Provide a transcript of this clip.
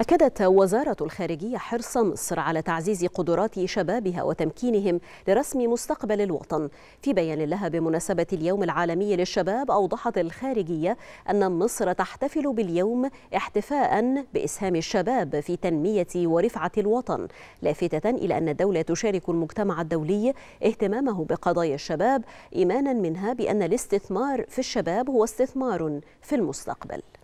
أكدت وزارة الخارجية حرص مصر على تعزيز قدرات شبابها وتمكينهم لرسم مستقبل الوطن في بيان لها بمناسبة اليوم العالمي للشباب أوضحت الخارجية أن مصر تحتفل باليوم احتفاء بإسهام الشباب في تنمية ورفعة الوطن لافتة إلى أن الدولة تشارك المجتمع الدولي اهتمامه بقضايا الشباب إيمانا منها بأن الاستثمار في الشباب هو استثمار في المستقبل